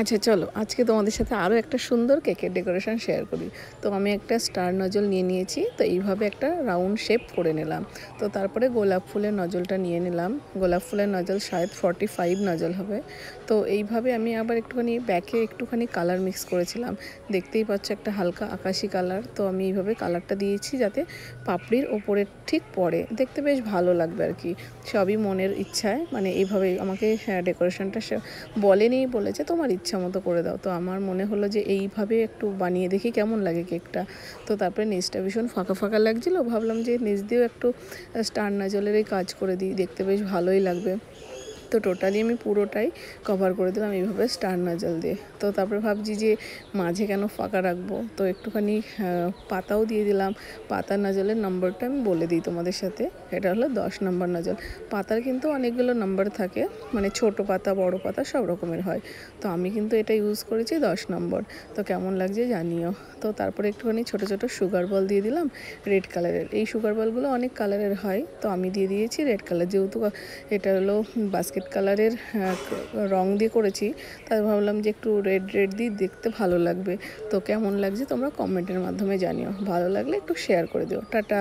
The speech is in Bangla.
আচ্ছা চলো আজকে তোমাদের সাথে আরও একটা সুন্দর কেকের ডেকোরেশন শেয়ার করি তো আমি একটা স্টার নজল নিয়ে নিয়েছি তো এইভাবে একটা রাউন্ড শেপ করে নিলাম তো তারপরে গোলাপ ফুলের নজলটা নিয়ে নিলাম গোলাপ ফুলের নজল শায়দ ফর্টি ফাইভ নজল হবে তো এইভাবে আমি আবার একটুখানি ব্যাকে একটুখানি কালার মিক্স করেছিলাম দেখতেই পাচ্ছ একটা হালকা আকাশি কালার তো আমি এইভাবে কালারটা দিয়েছি যাতে পাপড়ির ওপরে ঠিক পড়ে দেখতে বেশ ভালো লাগবে আর কি সবই মনের ইচ্ছায় মানে এইভাবে আমাকে ডেকোরেশনটা হ্যাঁ, বলেনি বলেছে তোমার ইচ্ছা মতো করে দাও তো আমার মনে হলো যে এইভাবে একটু বানিয়ে দেখি কেমন লাগে কেকটা তো তারপরে নেজটা ভীষণ ফাঁকা ফাঁকা লাগছিলো ভাবলাম যে নেজ দিয়েও একটু স্টার নাজলের এই কাজ করে দিই দেখতে বেশ ভালোই লাগবে তো টোটালি আমি পুরোটাই কভার করে দিলাম এইভাবে স্টার নাজাল দিয়ে তো তারপরে ভাবছি যে মাঝে কেন ফাঁকা রাখবো তো একটুখানি পাতাও দিয়ে দিলাম পাতার নাজলের নাম্বারটা আমি বলে দিই তোমাদের সাথে এটা হলো দশ নম্বর নাজল পাতার কিন্তু অনেকগুলো নাম্বার থাকে মানে ছোট পাতা বড় পাতা সব রকমের হয় তো আমি কিন্তু এটা ইউজ করেছি দশ নম্বর তো কেমন লাগছে জানিও তো তারপরে একটুখানি ছোট ছোট সুগার বল দিয়ে দিলাম রেড কালারের এই সুগার বলগুলো অনেক কালারের হয় তো আমি দিয়ে দিয়েছি রেড কালার যেহেতু এটা হলো বাস্কেট সফেদ কালারের হ্যাঁ, রং দিয়ে করেছি তাই ভাবলাম যে একটু রেড রেড দিয়ে দেখতে ভালো লাগবে তো কেমন লাগছে তোমরা কমেন্টের মাধ্যমে জানিও ভালো লাগলে একটু শেয়ার করে দিও টাটা